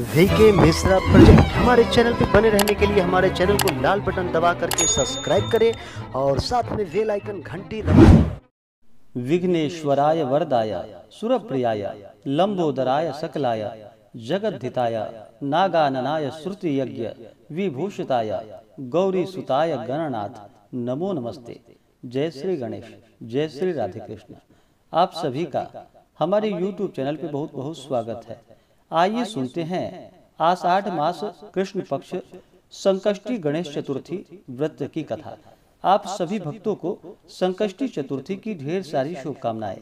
VK Mishra project हमारे channel पर बने रहने के लिए हमारे चैनल को लाल बटन दबा करके सब्सक्राइब करें और साथ में बेल आइकन घंटी दबाएं विघ्नेश्वराय वरदाय सुरप्रियाय लंबोदराय सकलाय जगद्धिताय नागाननाय श्रुति यज्ञ विभूषिताय गौरी सुताय गणनाथ नमो नमस्ते जय श्री गणेश जय श्री राधे कृष्ण आप सभी का हमारे YouTube चैनल पे बहुत बहुत स्वागत है आइए सुनते हैं आषाठ मास कृष्ण पक्ष संकष्टी गणेश चतुर्थी व्रत की कथा आप सभी भक्तों को संकष्टी चतुर्थी की ढेर सारी शुभकामनाएं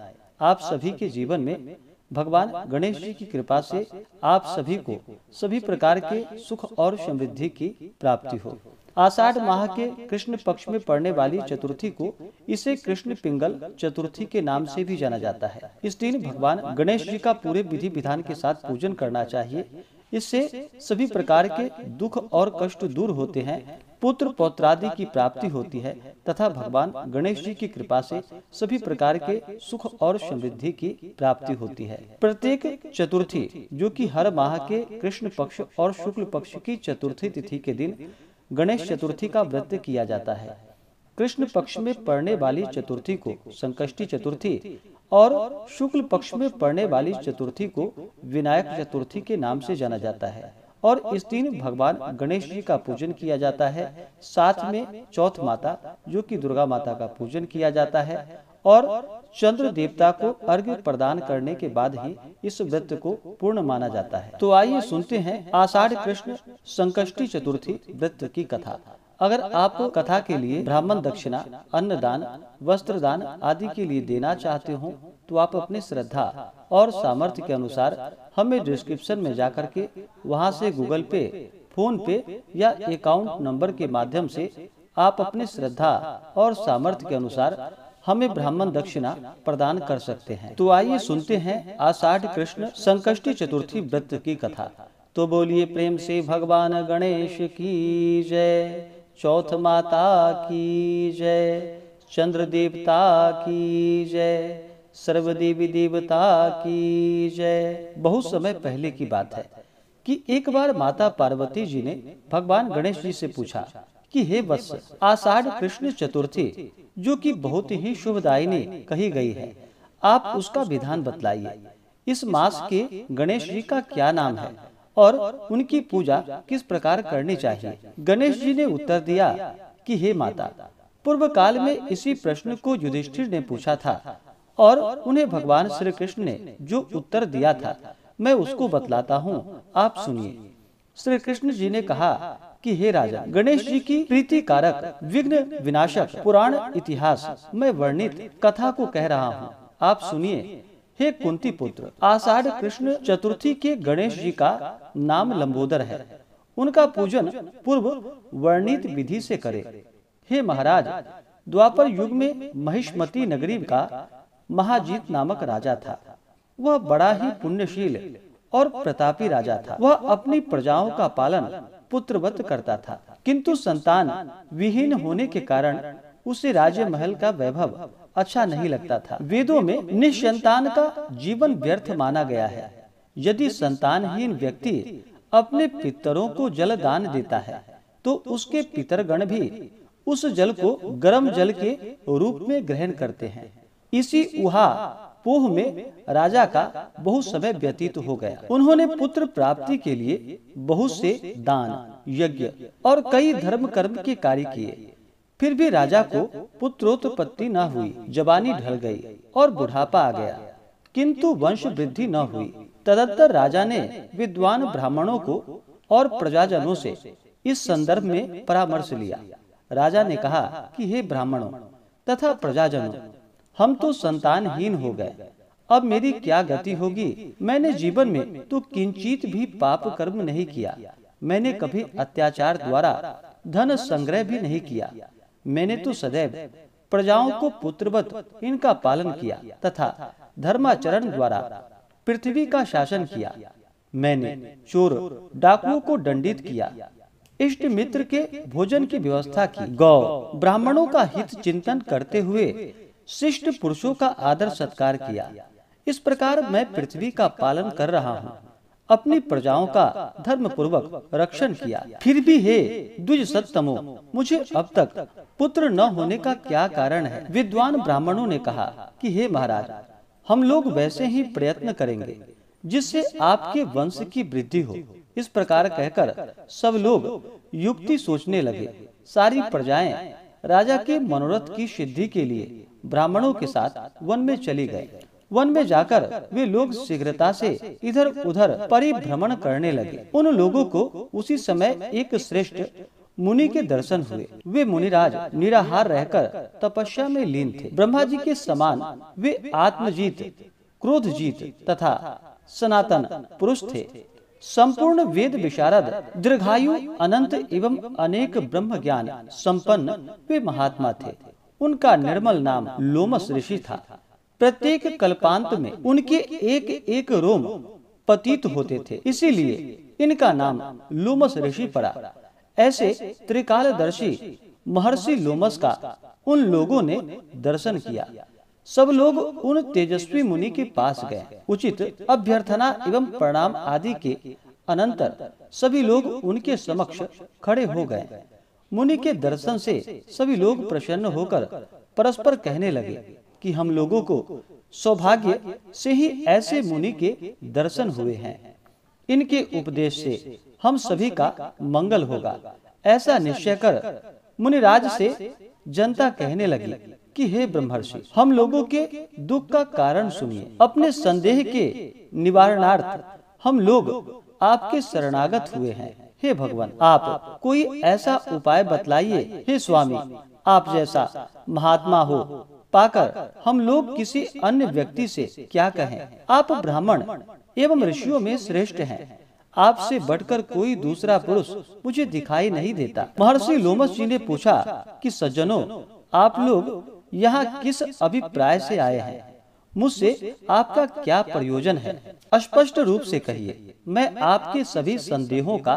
आप सभी के जीवन में भगवान गणेश जी की कृपा से आप सभी को सभी प्रकार के सुख और समृद्धि की प्राप्ति हो आषाढ़ माह के कृष्ण पक्ष में पड़ने वाली चतुर्थी को इसे कृष्ण पिंगल चतुर्थी के नाम से भी जाना जाता है इस दिन भगवान गणेश जी का पूरे विधि विधान के साथ पूजन करना चाहिए इससे सभी प्रकार के दुख और कष्ट दूर होते हैं पुत्र पौत्रादि की प्राप्ति होती है तथा भगवान गणेश जी की कृपा से सभी प्रकार के सुख और समृद्धि की प्राप्ति होती है प्रत्येक चतुर्थी जो कि हर माह के कृष्ण पक्ष और शुक्ल पक्ष की चतुर्थी तिथि के दिन गणेश चतुर्थी का व्रत किया जाता है कृष्ण पक्ष में पड़ने वाली चतुर्थी को संकष्टी चतुर्थी और शुक्ल पक्ष में पड़ने वाली चतुर्थी को विनायक चतुर्थी के नाम से जाना जाता है और इस दिन भगवान गणेश जी का पूजन किया जाता है साथ में चौथ माता जो कि दुर्गा माता का पूजन किया जाता है और चंद्र देवता को अर्घ्य प्रदान करने के बाद ही इस व्रत को पूर्ण माना जाता है तो आइए सुनते हैं आषाढ़ कृष्ण संकष्टी चतुर्थी व्रत की कथा अगर आप कथा के लिए ब्राह्मण दक्षिणा अन्न दान वस्त्र दान आदि के लिए देना चाहते हो तो आप अपनी श्रद्धा और सामर्थ्य के अनुसार हमें डिस्क्रिप्शन में जाकर के वहाँ से गूगल पे फोन पे या अकाउंट नंबर के माध्यम से आप अपने श्रद्धा और सामर्थ्य के अनुसार हमें ब्राह्मण दक्षिणा प्रदान कर सकते हैं तो आइए सुनते हैं आषाढ़ कृष्ण संकष्टी चतुर्थी व्रत की कथा तो बोलिए प्रेम से भगवान गणेश की जय चौथ माता की जय चंद्र देवता की जय सर्व देवी देवता की जय बहुत समय पहले की बात है कि एक बार माता पार्वती जी ने भगवान गणेश जी से पूछा कि हे वत्स आषाढ़ कृष्ण चतुर्थी जो कि बहुत ही शुभदायिनी कही गई है आप उसका विधान बतलाइए इस मास के गणेश जी का क्या नाम है और उनकी पूजा किस प्रकार करनी चाहिए गणेश जी ने उत्तर दिया कि हे माता पूर्व काल में इसी प्रश्न को युधिष्ठिर ने पूछा था और उन्हें भगवान श्री कृष्ण ने जो उत्तर दिया था मैं उसको बतलाता हूँ आप सुनिए श्री कृष्ण जी ने कहा कि हे राजा गणेश जी की प्रीति कारक विघ्न विनाशक पुराण इतिहास में वर्णित कथा को कह रहा हूँ आप सुनिए हे कुंती पुत्र आषाढ़ कृष्ण चतुर्थी के गणेश जी का नाम लंबोदर है उनका पूजन पूर्व वर्णित विधि से करे हे महाराज द्वापर युग में महिष्मती नगरी का महाजीत नामक राजा था वह बड़ा ही पुण्यशील और प्रतापी राजा था वह अपनी प्रजाओं का पालन पुत्रवत करता था किंतु संतान विहीन होने के कारण उसे राज्य महल का वैभव अच्छा नहीं लगता था वेदों में निसंतान का जीवन व्यर्थ माना गया है यदि संतानहीन व्यक्ति अपने पितरों को जल दान देता है तो उसके पितरगण भी उस जल को गर्म जल के रूप में ग्रहण करते हैं इसी उहा पोह में राजा का बहुत समय व्यतीत हो गया उन्होंने पुत्र प्राप्ति के लिए बहुत से दान यज्ञ और कई धर्म कर्म के कार्य किए फिर भी राजा को पुत्रोत्पत्ति न हुई जवानी ढल गई और बुढ़ापा आ गया किंतु वंश वृद्धि न हुई तदंतर राजा ने विद्वान ब्राह्मणों को और प्रजाजनों से इस संदर्भ में परामर्श लिया राजा ने कहा कि हे ब्राह्मणों तथा प्रजाजनों हम तो संतानहीन हो गए अब मेरी क्या गति होगी मैंने जीवन में तो किंचित भी पाप कर्म नहीं किया मैंने कभी अत्याचार द्वारा धन संग्रह भी नहीं किया मैंने तो सदैव प्रजाओं को पुत्रवत इनका पालन किया तथा धर्माचरण द्वारा पृथ्वी का शासन किया मैंने चोर डाकुओं को दंडित किया इष्ट मित्र के भोजन की व्यवस्था की गौ ब्राह्मणों का हित चिंतन करते हुए शिष्ट पुरुषों का आदर सत्कार किया इस प्रकार मैं पृथ्वी का पालन कर रहा हूँ अपनी प्रजाओं का धर्म पूर्वक रक्षण किया फिर भी हे द्विज सत्तमो मुझे अब तक पुत्र न होने का क्या कारण है विद्वान ब्राह्मणों ने कहा कि हे महाराज हम लोग वैसे ही प्रयत्न करेंगे जिससे आपके वंश की वृद्धि हो इस प्रकार कहकर सब लोग युक्ति सोचने लगे सारी प्रजाएं राजा के मनोरथ की सिद्धि के लिए ब्राह्मणों के साथ वन में चली गए वन में जाकर वे लोग शीघ्रता से इधर उधर परिभ्रमण करने लगे उन लोगों को उसी समय एक श्रेष्ठ मुनि के दर्शन हुए वे मुनिराज निराहार रहकर तपस्या में लीन थे ब्रह्मा जी के समान वे आत्मजीत क्रोध जीत तथा सनातन पुरुष थे संपूर्ण वेद विशारद दीर्घायु अनंत एवं अनेक ब्रह्म ज्ञान संपन्न वे महात्मा थे उनका निर्मल नाम लोमस ऋषि था प्रत्येक कल्पांत में उनके एक एक रोम पतित होते थे इसीलिए इनका नाम लोमस ऋषि पड़ा ऐसे त्रिकालदर्शी महर्षि लोमस का उन लोगों ने दर्शन किया सब लोग उन तेजस्वी मुनि के पास गए उचित अभ्यर्थना एवं प्रणाम आदि के अनंतर सभी लोग उनके समक्ष खड़े हो गए मुनि के दर्शन से सभी लोग प्रसन्न होकर परस्पर कहने लगे कि हम लोगों को सौभाग्य से ही ऐसे मुनि के दर्शन हुए हैं इनके उपदेश से हम सभी का मंगल होगा ऐसा निश्चय कर मुनिराज से जनता कहने लगी कि हे ब्रह्मर्षि हम लोगों के दुख का कारण सुनिए अपने संदेह के निवारणार्थ हम लोग आपके शरणागत हुए हैं हे भगवान आप कोई ऐसा उपाय बतलाइए हे स्वामी आप जैसा महात्मा हो पाकर हम लोग किसी अन्य व्यक्ति से क्या कहें आप ब्राह्मण एवं ऋषियों में श्रेष्ठ हैं आपसे बढ़कर कोई दूसरा पुरुष मुझे दिखाई नहीं देता महर्षि लोमस जी ने पूछा कि सज्जनों आप लोग यहाँ किस अभिप्राय से आए हैं मुझसे आपका क्या प्रयोजन है स्पष्ट रूप से कहिए मैं आपके सभी संदेहों का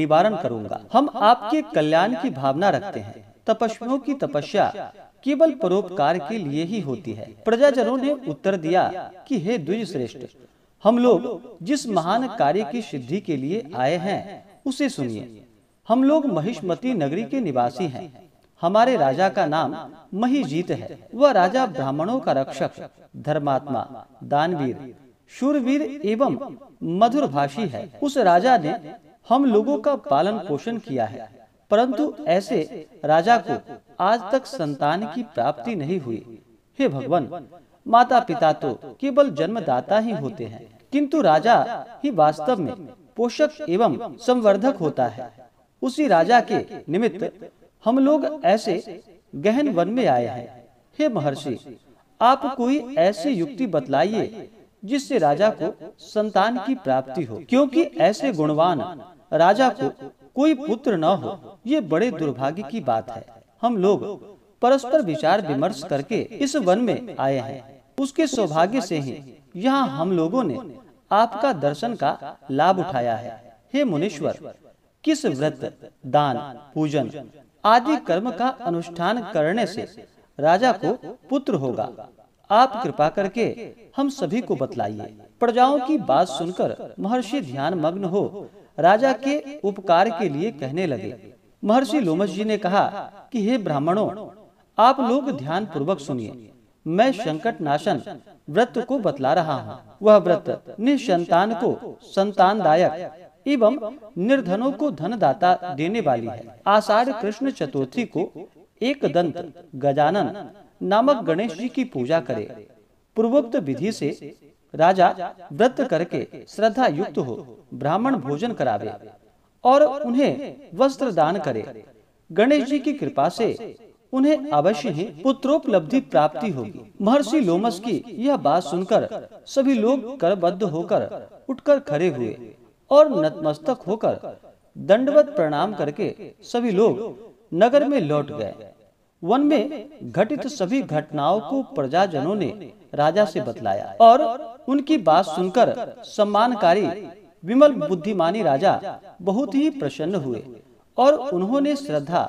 निवारण करूंगा हम आपके कल्याण की भावना रखते हैं तपस्वियों की तपस्या केवल परोपकार के लिए ही होती है प्रजाजनों ने उत्तर दिया कि हे द्विज श्रेष्ठ हम लोग जिस महान कार्य की सिद्धि के लिए आए हैं उसे सुनिए हम लोग महिष्मती नगरी के निवासी हैं हमारे राजा का नाम महीजीत है वह राजा ब्राह्मणों का रक्षक धर्मात्मा दानवीर शूरवीर एवं मधुरभाषी है उस राजा ने हम लोगों का पालन पोषण किया है परंतु ऐसे राजा को आज तक संतान की प्राप्ति नहीं हुई हे भगवान माता पिता तो केवल जन्मदाता ही होते हैं किंतु राजा ही वास्तव में पोषक एवं संवर्धक होता है उसी राजा के निमित्त हम लोग ऐसे गहन वन में आए हैं हे महर्षि आप कोई ऐसी युक्ति बतलाइए जिससे राजा को संतान की प्राप्ति हो क्योंकि ऐसे गुणवान राजा को कोई पुत्र न हो ये बड़े दुर्भाग्य की बात है हम लोग परस्पर विचार विमर्श करके इस वन में आए हैं उसके सौभाग्य से ही यहाँ हम लोगों ने आपका दर्शन का लाभ उठाया है हे मुनीश्वर किस व्रत दान पूजन आदि कर्म का अनुष्ठान करने से राजा को पुत्र होगा आप कृपा करके हम सभी को बतलाइए प्रजाओं की बात सुनकर महर्षि ध्यान मग्न हो राजा के उपकार के लिए कहने लगे महर्षि लोमस जी ने कहा कि हे ब्राह्मणों आप लोग ध्यान पूर्वक सुनिए मैं संकट नाशन व्रत को बतला रहा हूँ वह व्रत निसंतान को संतान दायक एवं निर्धनों को धन दाता देने वाली है आषाढ़ कृष्ण चतुर्थी को एक दंत गजानन नामक गणेश जी की पूजा करें पूर्वोक्त विधि से राजा व्रत करके श्रद्धा युक्त हो ब्राह्मण भोजन करावे और उन्हें वस्त्र दान करे गणेश जी की कृपा से उन्हें अवश्य ही पुत्रोपलब्धि प्राप्ति होगी महर्षि लोमस की यह बात सुनकर सभी लोग करबद्ध होकर उठकर खड़े हुए और नतमस्तक होकर दंडवत प्रणाम करके सभी लोग नगर में लौट गए वन में घटित सभी घटनाओं को प्रजाजनों ने राजा से बतलाया और उनकी बात सुनकर सम्मानकारी विमल बुद्धिमानी राजा बहुत ही प्रसन्न हुए और उन्होंने श्रद्धा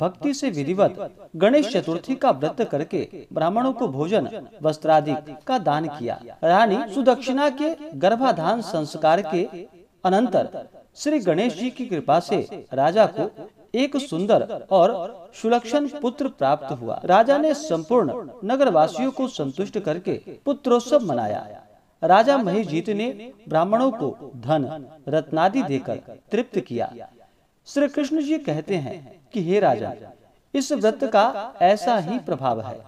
भक्ति से विधिवत गणेश चतुर्थी का व्रत करके ब्राह्मणों को भोजन वस्त्रादि का दान किया रानी सुदक्षिणा के गर्भाधान संस्कार के अनंतर श्री गणेश जी की कृपा से राजा को एक सुंदर और सुलक्षण पुत्र प्राप्त हुआ राजा ने संपूर्ण नगरवासियों को संतुष्ट करके पुत्रोत्सव मनाया राजा महीजीत ने ब्राह्मणों को धन रत्नादि देकर तृप्त किया श्री कृष्ण जी कहते हैं कि हे राजा इस व्रत का ऐसा ही प्रभाव है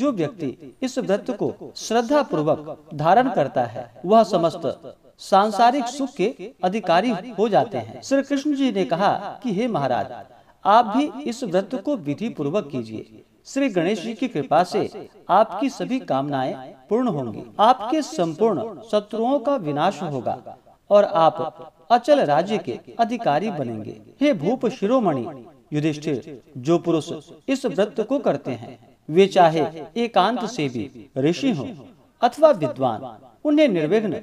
जो व्यक्ति इस व्रत को श्रद्धा पूर्वक धारण करता है वह समस्त सांसारिक सुख के अधिकारी हो जाते हैं श्री कृष्ण जी ने कहा कि हे महाराज आप भी इस व्रत को विधि पूर्वक कीजिए श्री गणेश जी की कृपा से आपकी सभी कामनाएं पूर्ण होंगी आपके संपूर्ण शत्रुओं का विनाश होगा और आप अचल राज्य के अधिकारी बनेंगे हे भूप शिरोमणि युधिष्ठिर जो पुरुष इस व्रत को करते हैं वे चाहे एकांत से भी ऋषि हों अथवा विद्वान उन्हें निर्विघ्न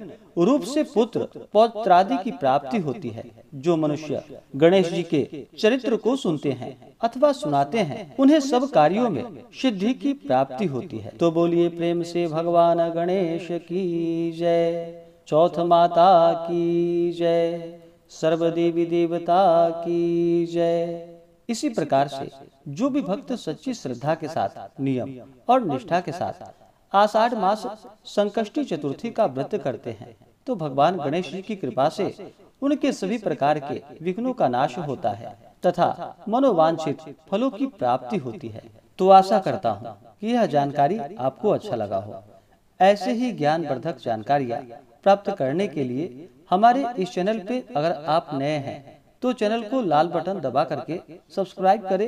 रूप से पुत्र पौत्रादि की प्राप्ति होती है जो मनुष्य गणेश जी के चरित्र को सुनते हैं अथवा सुनाते हैं उन्हें सब कार्यों में सिद्धि की प्राप्ति होती है तो बोलिए प्रेम से भगवान गणेश की जय चौथ माता की जय सर्वदेवी देवता की जय इसी प्रकार से जो भी भक्त सच्ची श्रद्धा के साथ नियम और निष्ठा के साथ आषाढ़ मास संकष्टी चतुर्थी का व्रत करते हैं तो भगवान गणेश जी की कृपा से उनके सभी प्रकार के विघ्नों का नाश होता है तथा मनोवांछित फलों की प्राप्ति होती है तो आशा करता हूँ कि यह जानकारी आपको अच्छा लगा हो ऐसे ही ज्ञान वर्धक जानकारियाँ प्राप्त करने के लिए हमारे इस चैनल पे अगर आप नए हैं तो चैनल को लाल बटन दबा करके सब्सक्राइब करें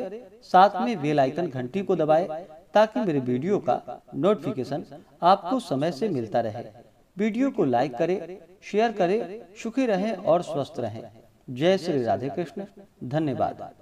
साथ में बेल आइकन घंटी को दबाएं ताकि मेरे वीडियो का नोटिफिकेशन आपको समय से मिलता रहे वीडियो को लाइक करें, शेयर करें, सुखी रहें और स्वस्थ रहें। जय श्री राधे कृष्ण धन्यवाद